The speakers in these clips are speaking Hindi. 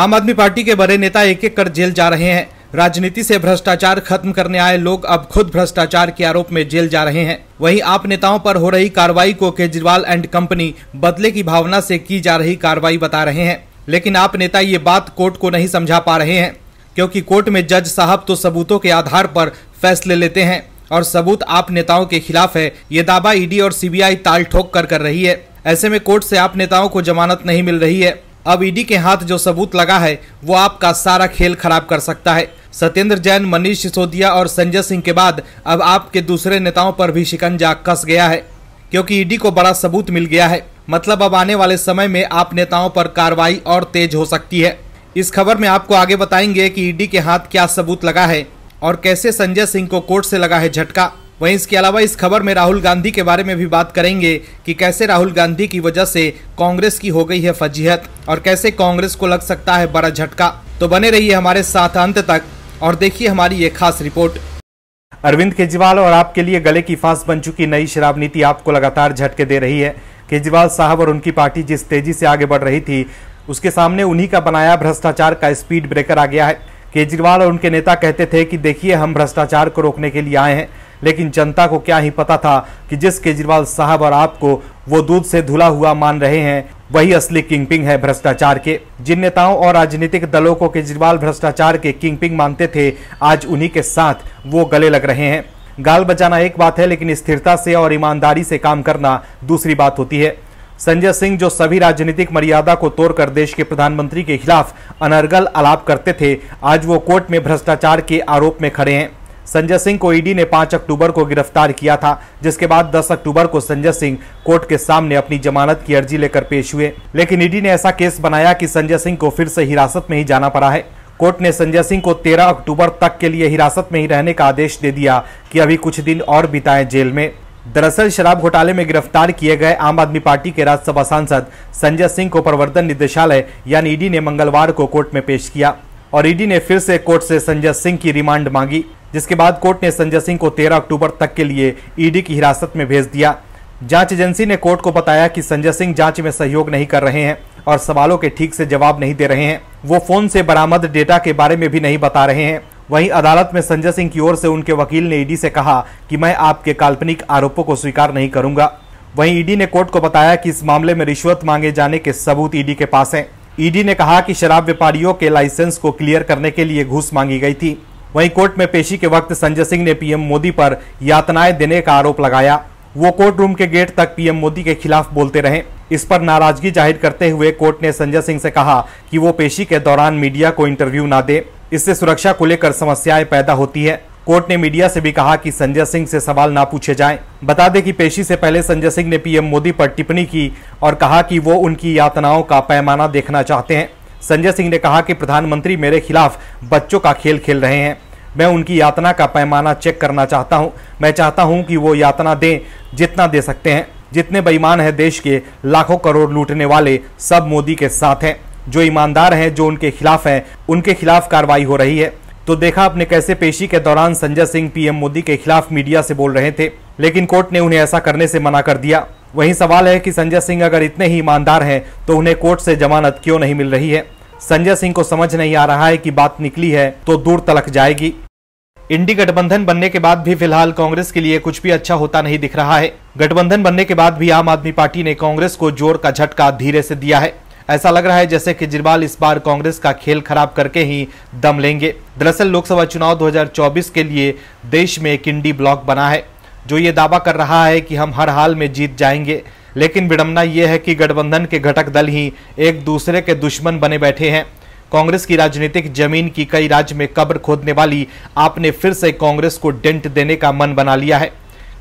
आम आदमी पार्टी के बड़े नेता एक एक कर जेल जा रहे हैं राजनीति से भ्रष्टाचार खत्म करने आए लोग अब खुद भ्रष्टाचार के आरोप में जेल जा रहे हैं वहीं आप नेताओं पर हो रही कार्रवाई को केजरीवाल एंड कंपनी बदले की भावना से की जा रही कार्रवाई बता रहे हैं लेकिन आप नेता ये बात कोर्ट को नहीं समझा पा रहे हैं क्योंकि कोर्ट में जज साहब तो सबूतों के आधार पर फैसले लेते हैं और सबूत आप नेताओं के खिलाफ है ये दावा ईडी और सीबीआई ताल ठोक कर कर रही है ऐसे में कोर्ट से आप नेताओं को जमानत नहीं मिल रही है अब ईडी के हाथ जो सबूत लगा है वो आपका सारा खेल खराब कर सकता है सत्येंद्र जैन मनीष सिसोदिया और संजय सिंह के बाद अब आपके दूसरे नेताओं पर भी शिकंजा कस गया है क्योंकि ईडी को बड़ा सबूत मिल गया है मतलब अब आने वाले समय में आप नेताओं पर कार्रवाई और तेज हो सकती है इस खबर में आपको आगे बताएंगे कि ईडी के हाथ क्या सबूत लगा है और कैसे संजय सिंह को कोर्ट से लगा है झटका वहीं इसके अलावा इस खबर में राहुल गांधी के बारे में भी बात करेंगे कि कैसे राहुल गांधी की वजह से कांग्रेस की हो गई है फजीहत और कैसे कांग्रेस को लग सकता है बड़ा झटका तो बने रहिए हमारे साथ अंत तक और देखिए हमारी ये खास रिपोर्ट अरविंद केजरीवाल और आपके लिए गले की फांस बन चुकी नई शराब नीति आपको लगातार झटके दे रही है केजरीवाल साहब और उनकी पार्टी जिस तेजी से आगे बढ़ रही थी उसके सामने उन्हीं का बनाया भ्रष्टाचार का स्पीड ब्रेकर आ गया है केजरीवाल और उनके नेता कहते थे कि देखिए हम भ्रष्टाचार को रोकने के लिए आए हैं लेकिन जनता को क्या ही पता था कि जिस केजरीवाल साहब और आपको वो दूध से धुला हुआ मान रहे हैं वही असली किंगपिंग है भ्रष्टाचार के जिन नेताओं और राजनीतिक दलों को केजरीवाल भ्रष्टाचार के किंगपिंग मानते थे आज उन्हीं के साथ वो गले लग रहे हैं गाल बचाना एक बात है लेकिन स्थिरता से और ईमानदारी से काम करना दूसरी बात होती है संजय सिंह जो सभी राजनीतिक मर्यादा को तोड़कर देश के प्रधानमंत्री के खिलाफ अनर्गल आलाप करते थे आज वो कोर्ट में भ्रष्टाचार के आरोप में खड़े हैं संजय सिंह को ईडी ने 5 अक्टूबर को गिरफ्तार किया था जिसके बाद 10 अक्टूबर को संजय सिंह कोर्ट के सामने अपनी जमानत की अर्जी लेकर पेश हुए लेकिन ईडी ने ऐसा केस बनाया कि संजय सिंह को फिर से हिरासत में ही जाना पड़ा है कोर्ट ने संजय सिंह को 13 अक्टूबर तक के लिए हिरासत में ही रहने का आदेश दे दिया कि अभी कुछ दिन और बिताएं जेल में दरअसल शराब घोटाले में गिरफ्तार किए गए आम आदमी पार्टी के राज्यसभा सांसद संजय सिंह को प्रवर्तन निदेशालय यानी ईडी ने मंगलवार को कोर्ट में पेश किया और ईडी ने फिर से कोर्ट से संजय सिंह की रिमांड मांगी जिसके बाद कोर्ट ने संजय सिंह को 13 अक्टूबर तक के लिए ईडी e की हिरासत में भेज दिया जांच एजेंसी ने कोर्ट को बताया कि संजय सिंह जांच में सहयोग नहीं कर रहे हैं और सवालों के ठीक से जवाब नहीं दे रहे हैं वो फोन से बरामद डेटा के बारे में भी नहीं बता रहे हैं वहीं अदालत में संजय सिंह की ओर से उनके वकील ने ईडी e से कहा कि मैं आपके काल्पनिक आरोपों को स्वीकार नहीं करूंगा वहीं ईडी e ने कोर्ट को बताया कि इस मामले में रिश्वत मांगे जाने के सबूत ईडी के पास हैं ईडी ने कहा कि शराब व्यापारियों के लाइसेंस को क्लियर करने के लिए घूस मांगी गई थी वहीं कोर्ट में पेशी के वक्त संजय सिंह ने पीएम मोदी पर यातनाएं देने का आरोप लगाया वो कोर्ट रूम के गेट तक पीएम मोदी के खिलाफ बोलते रहे इस पर नाराजगी जाहिर करते हुए कोर्ट ने संजय सिंह से कहा कि वो पेशी के दौरान मीडिया को इंटरव्यू ना दे इससे सुरक्षा को लेकर समस्याएं पैदा होती है कोर्ट ने मीडिया से भी कहा कि संजय सिंह से सवाल ना पूछे जाएं। बता दें कि पेशी से पहले संजय सिंह ने पीएम मोदी पर टिप्पणी की और कहा कि वो उनकी यातनाओं का पैमाना देखना चाहते हैं संजय सिंह ने कहा कि प्रधानमंत्री मेरे खिलाफ बच्चों का खेल खेल रहे हैं मैं उनकी यातना का पैमाना चेक करना चाहता हूं मैं चाहता हूं कि वो यातना दें जितना दे सकते हैं जितने बेईमान हैं देश के लाखों करोड़ लूटने वाले सब मोदी के साथ हैं जो ईमानदार हैं जो उनके खिलाफ हैं उनके खिलाफ कार्रवाई हो रही है तो देखा आपने कैसे पेशी के दौरान संजय सिंह पीएम मोदी के खिलाफ मीडिया से बोल रहे थे लेकिन कोर्ट ने उन्हें ऐसा करने से मना कर दिया वहीं सवाल है कि संजय सिंह अगर इतने ही ईमानदार हैं तो उन्हें कोर्ट से जमानत क्यों नहीं मिल रही है संजय सिंह को समझ नहीं आ रहा है कि बात निकली है तो दूर तलक जाएगी इंडी गठबंधन बनने के बाद भी फिलहाल कांग्रेस के लिए कुछ भी अच्छा होता नहीं दिख रहा है गठबंधन बनने के बाद भी आम आदमी पार्टी ने कांग्रेस को जोर का झटका धीरे से दिया है ऐसा लग रहा है जैसे केजरीवाल इस बार कांग्रेस का खेल खराब करके ही दम लेंगे दरअसल लोकसभा चुनाव 2024 के लिए देश में एक इंडी ब्लॉक बना है जो ये दावा कर रहा है कि हम हर हाल में जीत जाएंगे लेकिन विडम्बना यह है कि गठबंधन के घटक दल ही एक दूसरे के दुश्मन बने बैठे हैं कांग्रेस की राजनीतिक जमीन की कई राज्य में कब्र खोदने वाली आपने फिर से कांग्रेस को डेंट देने का मन बना लिया है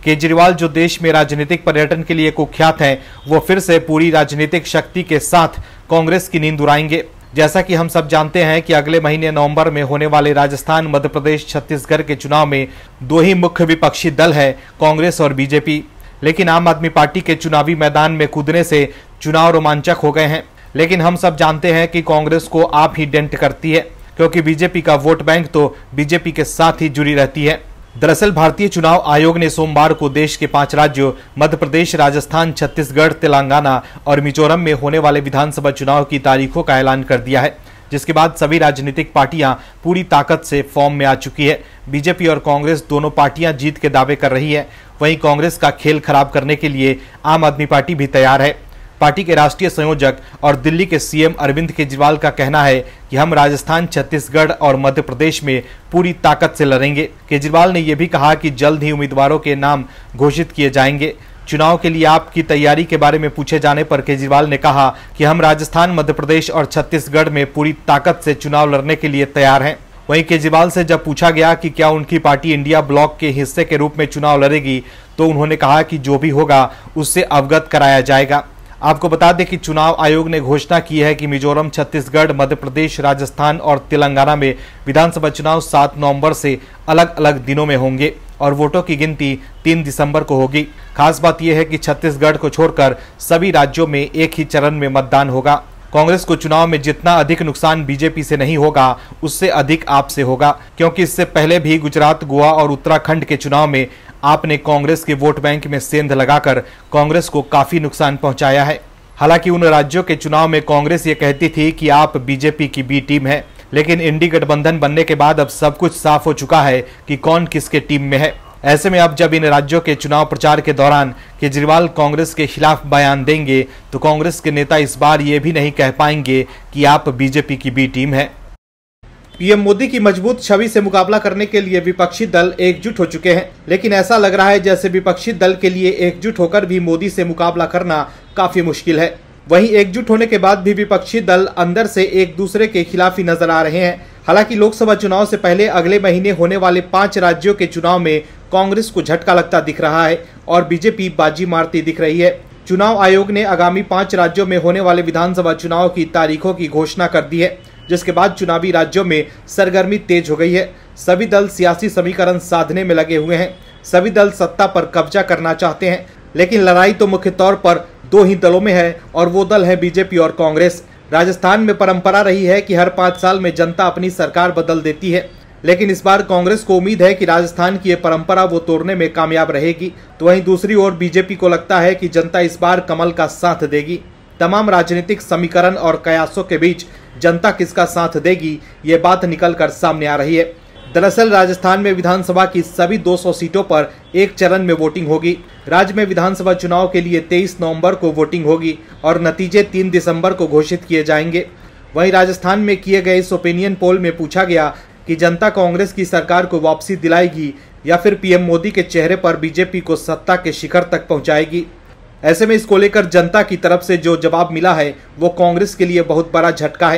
केजरीवाल जो देश में राजनीतिक पर्यटन के लिए कुख्यात हैं वो फिर से पूरी राजनीतिक शक्ति के साथ कांग्रेस की नींद उड़ाएंगे जैसा कि हम सब जानते हैं कि अगले महीने नवंबर में होने वाले राजस्थान मध्य प्रदेश छत्तीसगढ़ के चुनाव में दो ही मुख्य विपक्षी दल है कांग्रेस और बीजेपी लेकिन आम आदमी पार्टी के चुनावी मैदान में कूदने से चुनाव रोमांचक हो गए हैं लेकिन हम सब जानते हैं कि कांग्रेस को आप ही डेंट करती है क्योंकि बीजेपी का वोट बैंक तो बीजेपी के साथ ही जुड़ी रहती है दरअसल भारतीय चुनाव आयोग ने सोमवार को देश के पांच राज्यों मध्य प्रदेश राजस्थान छत्तीसगढ़ तेलंगाना और मिजोरम में होने वाले विधानसभा चुनाव की तारीखों का ऐलान कर दिया है जिसके बाद सभी राजनीतिक पार्टियां पूरी ताकत से फॉर्म में आ चुकी है बीजेपी और कांग्रेस दोनों पार्टियां जीत के दावे कर रही है वहीं कांग्रेस का खेल खराब करने के लिए आम आदमी पार्टी भी तैयार है पार्टी के राष्ट्रीय संयोजक और दिल्ली के सीएम अरविंद केजरीवाल का कहना है कि हम राजस्थान छत्तीसगढ़ और मध्य प्रदेश में पूरी ताकत से लड़ेंगे केजरीवाल ने यह भी कहा कि जल्द ही उम्मीदवारों के नाम घोषित किए जाएंगे चुनाव के लिए आपकी तैयारी के बारे में पूछे जाने पर केजरीवाल ने कहा कि हम राजस्थान मध्य प्रदेश और छत्तीसगढ़ में पूरी ताकत से चुनाव लड़ने के लिए तैयार हैं वहीं केजरीवाल से जब पूछा गया कि क्या उनकी पार्टी इंडिया ब्लॉक के हिस्से के रूप में चुनाव लड़ेगी तो उन्होंने कहा कि जो भी होगा उससे अवगत कराया जाएगा आपको बता दें कि चुनाव आयोग ने घोषणा की है कि मिजोरम छत्तीसगढ़ मध्य प्रदेश राजस्थान और तेलंगाना में विधानसभा चुनाव 7 नवंबर से अलग अलग दिनों में होंगे और वोटों की गिनती 3 दिसंबर को होगी खास बात यह है कि छत्तीसगढ़ को छोड़कर सभी राज्यों में एक ही चरण में मतदान होगा कांग्रेस को चुनाव में जितना अधिक नुकसान बीजेपी से नहीं होगा उससे अधिक आपसे होगा क्योंकि इससे पहले भी गुजरात गोवा और उत्तराखंड के चुनाव में आपने कांग्रेस के वोट बैंक में सेंध लगाकर कांग्रेस को काफी नुकसान पहुंचाया है हालांकि उन राज्यों के चुनाव में कांग्रेस ये कहती थी कि आप बीजेपी की बी टीम है लेकिन इंडी गठबंधन बनने के बाद अब सब कुछ साफ हो चुका है कि कौन किसके टीम में है ऐसे में अब जब इन राज्यों के चुनाव प्रचार के दौरान केजरीवाल कांग्रेस के खिलाफ बयान देंगे तो कांग्रेस के नेता इस बार ये भी नहीं कह पाएंगे कि आप बीजेपी की बी टीम है पीएम मोदी की मजबूत छवि से मुकाबला करने के लिए विपक्षी दल एकजुट हो चुके हैं लेकिन ऐसा लग रहा है जैसे विपक्षी दल के लिए एकजुट होकर भी मोदी से मुकाबला करना काफी मुश्किल है वहीं एकजुट होने के बाद भी विपक्षी दल अंदर से एक दूसरे के खिलाफ ही नजर आ रहे हैं हालांकि लोकसभा चुनाव से पहले अगले महीने होने वाले पांच राज्यों के चुनाव में कांग्रेस को झटका लगता दिख रहा है और बीजेपी बाजी मारती दिख रही है चुनाव आयोग ने आगामी पांच राज्यों में होने वाले विधानसभा चुनाव की तारीखों की घोषणा कर दी है जिसके बाद चुनावी राज्यों में सरगर्मी तेज हो गई है सभी दल सियासी समीकरण साधने में लगे हुए हैं सभी दल सत्ता पर कब्जा करना चाहते हैं लेकिन लड़ाई तो मुख्य तौर पर दो ही दलों में है और वो दल है बीजेपी और कांग्रेस राजस्थान में परंपरा रही है कि हर पाँच साल में जनता अपनी सरकार बदल देती है लेकिन इस बार कांग्रेस को उम्मीद है कि राजस्थान की ये परंपरा वो तोड़ने में कामयाब रहेगी तो वहीं दूसरी ओर बीजेपी को लगता है कि जनता इस बार कमल का साथ देगी तमाम राजनीतिक समीकरण और कयासों के बीच जनता किसका साथ देगी ये बात निकल कर सामने आ रही है दरअसल राजस्थान में विधानसभा की सभी 200 सीटों पर एक चरण में वोटिंग होगी राज्य में विधानसभा चुनाव के लिए 23 नवंबर को वोटिंग होगी और नतीजे 3 दिसंबर को घोषित किए जाएंगे वहीं राजस्थान में किए गए इस ओपिनियन पोल में पूछा गया कि जनता कांग्रेस की सरकार को वापसी दिलाएगी या फिर पीएम मोदी के चेहरे पर बीजेपी को सत्ता के शिखर तक पहुंचाएगी ऐसे में इसको लेकर जनता की तरफ से जो जवाब मिला है वो कांग्रेस के लिए बहुत बड़ा झटका है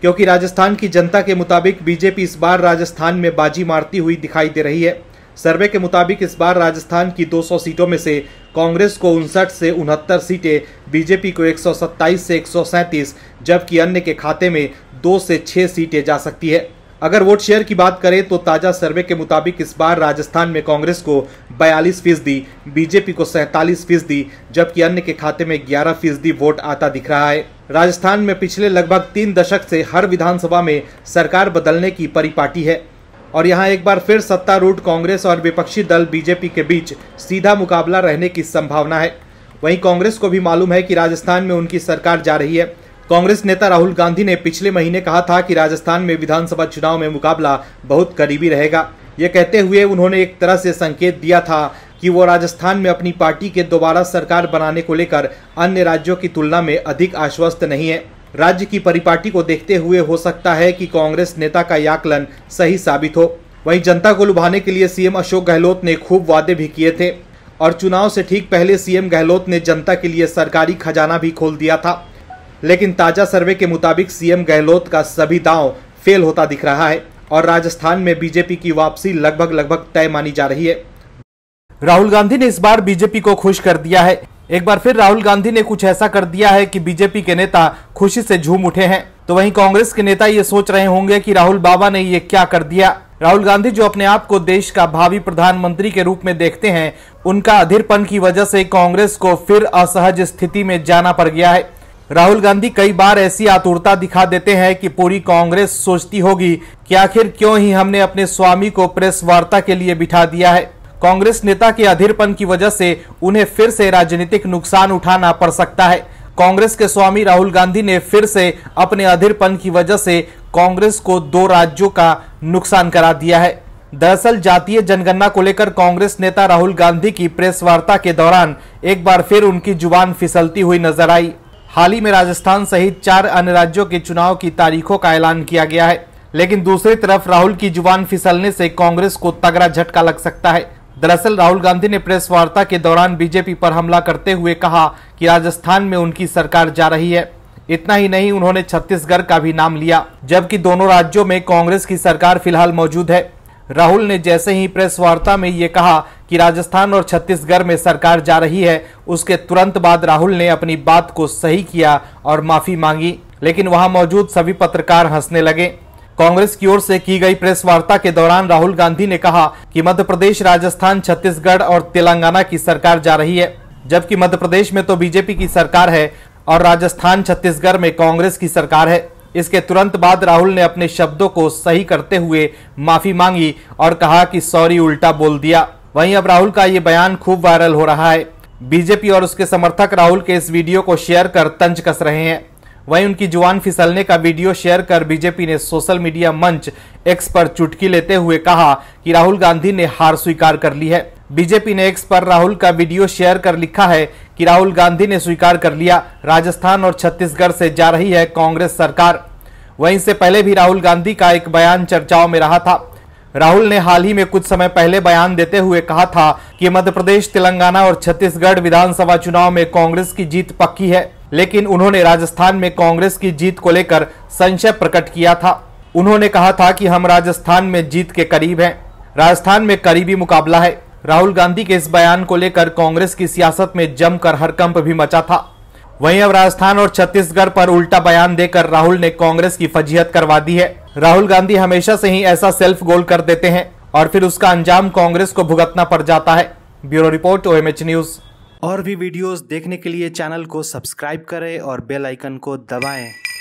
क्योंकि राजस्थान की जनता के मुताबिक बीजेपी इस बार राजस्थान में बाजी मारती हुई दिखाई दे रही है सर्वे के मुताबिक इस बार राजस्थान की 200 सीटों में से कांग्रेस को उनसठ से उनहत्तर सीटें बीजेपी को 127 से 137 जबकि अन्य के खाते में दो से छः सीटें जा सकती है अगर वोट शेयर की बात करें तो ताजा सर्वे के मुताबिक इस बार राजस्थान में कांग्रेस को 42 फीसदी बीजेपी को सैंतालीस फीसदी जबकि अन्य के खाते में 11 फीसदी वोट आता दिख रहा है राजस्थान में पिछले लगभग तीन दशक से हर विधानसभा में सरकार बदलने की परिपाटी है और यहाँ एक बार फिर सत्तारूढ़ कांग्रेस और विपक्षी दल बीजेपी के बीच सीधा मुकाबला रहने की संभावना है वहीं कांग्रेस को भी मालूम है कि राजस्थान में उनकी सरकार जा रही है कांग्रेस नेता राहुल गांधी ने पिछले महीने कहा था कि राजस्थान में विधानसभा चुनाव में मुकाबला बहुत करीबी रहेगा ये कहते हुए उन्होंने एक तरह से संकेत दिया था कि वो राजस्थान में अपनी पार्टी के दोबारा सरकार बनाने को लेकर अन्य राज्यों की तुलना में अधिक आश्वस्त नहीं है राज्य की परिपाटी को देखते हुए हो सकता है कि कांग्रेस नेता का आकलन सही साबित हो वहीं जनता को लुभाने के लिए सीएम अशोक गहलोत ने खूब वादे भी किए थे और चुनाव से ठीक पहले सीएम गहलोत ने जनता के लिए सरकारी खजाना भी खोल दिया था लेकिन ताजा सर्वे के मुताबिक सीएम गहलोत का सभी दांव फेल होता दिख रहा है और राजस्थान में बीजेपी की वापसी लगभग लगभग तय मानी जा रही है राहुल गांधी ने इस बार बीजेपी को खुश कर दिया है एक बार फिर राहुल गांधी ने कुछ ऐसा कर दिया है कि बीजेपी के नेता खुशी से झूम उठे हैं तो वहीं कांग्रेस के नेता ये सोच रहे होंगे कि राहुल बाबा ने ये क्या कर दिया राहुल गांधी जो अपने आप को देश का भावी प्रधानमंत्री के रूप में देखते हैं उनका अधीरपन की वजह से कांग्रेस को फिर असहज स्थिति में जाना पड़ गया है राहुल गांधी कई बार ऐसी आतुरता दिखा देते हैं कि पूरी कांग्रेस सोचती होगी कि आखिर क्यों ही हमने अपने स्वामी को प्रेस वार्ता के लिए बिठा दिया है कांग्रेस नेता के अधीरपन की वजह से उन्हें फिर से राजनीतिक नुकसान उठाना पड़ सकता है कांग्रेस के स्वामी राहुल गांधी ने फिर से अपने अधीरपन की वजह से कांग्रेस को दो राज्यों का नुकसान करा दिया है दरअसल जातीय जनगणना को लेकर कांग्रेस नेता राहुल गांधी की प्रेस वार्ता के दौरान एक बार फिर उनकी जुबान फिसलती हुई नजर आई हाल ही में राजस्थान सहित चार अन्य राज्यों के चुनाव की तारीखों का ऐलान किया गया है लेकिन दूसरी तरफ राहुल की जुबान फिसलने से कांग्रेस को तगड़ा झटका लग सकता है दरअसल राहुल गांधी ने प्रेस वार्ता के दौरान बीजेपी पर हमला करते हुए कहा कि राजस्थान में उनकी सरकार जा रही है इतना ही नहीं उन्होंने छत्तीसगढ़ का भी नाम लिया जबकि दोनों राज्यों में कांग्रेस की सरकार फिलहाल मौजूद है राहुल ने जैसे ही प्रेस वार्ता में ये कहा कि राजस्थान और छत्तीसगढ़ में सरकार जा रही है उसके तुरंत बाद राहुल ने अपनी बात को सही किया और माफी मांगी लेकिन वहां मौजूद सभी पत्रकार हंसने लगे कांग्रेस की ओर से की गई प्रेस वार्ता के दौरान राहुल गांधी ने कहा कि मध्य प्रदेश राजस्थान छत्तीसगढ़ और तेलंगाना की सरकार जा रही है जबकि मध्य प्रदेश में तो बीजेपी की सरकार है और राजस्थान छत्तीसगढ़ में कांग्रेस की सरकार है इसके तुरंत बाद राहुल ने अपने शब्दों को सही करते हुए माफी मांगी और कहा कि सॉरी उल्टा बोल दिया वहीं अब राहुल का ये बयान खूब वायरल हो रहा है बीजेपी और उसके समर्थक राहुल के इस वीडियो को शेयर कर तंज कस रहे हैं वहीं उनकी जुआन फिसलने का वीडियो शेयर कर बीजेपी ने सोशल मीडिया मंच एक्स पर चुटकी लेते हुए कहा कि राहुल गांधी ने हार स्वीकार कर ली है बीजेपी ने एक्स पर राहुल का वीडियो शेयर कर लिखा है कि राहुल गांधी ने स्वीकार कर लिया राजस्थान और छत्तीसगढ़ से जा रही है कांग्रेस सरकार वहीं से पहले भी राहुल गांधी का एक बयान चर्चाओं में रहा था राहुल ने हाल ही में कुछ समय पहले बयान देते हुए कहा था कि मध्य प्रदेश तेलंगाना और छत्तीसगढ़ विधानसभा चुनाव में कांग्रेस की जीत पक्की है लेकिन उन्होंने राजस्थान में कांग्रेस की जीत को लेकर संशय प्रकट किया था उन्होंने कहा था कि हम राजस्थान में जीत के करीब हैं राजस्थान में करीबी मुकाबला है राहुल गांधी के इस बयान को लेकर कांग्रेस की सियासत में जमकर हरकंप भी मचा था वहीं अब राजस्थान और छत्तीसगढ़ पर उल्टा बयान देकर राहुल ने कांग्रेस की फजीहत करवा दी है राहुल गांधी हमेशा से ही ऐसा सेल्फ गोल कर देते हैं और फिर उसका अंजाम कांग्रेस को भुगतना पड़ जाता है ब्यूरो रिपोर्ट ओएमएच न्यूज और भी वीडियोस देखने के लिए चैनल को सब्सक्राइब करें और बेल आइकन को दबाएं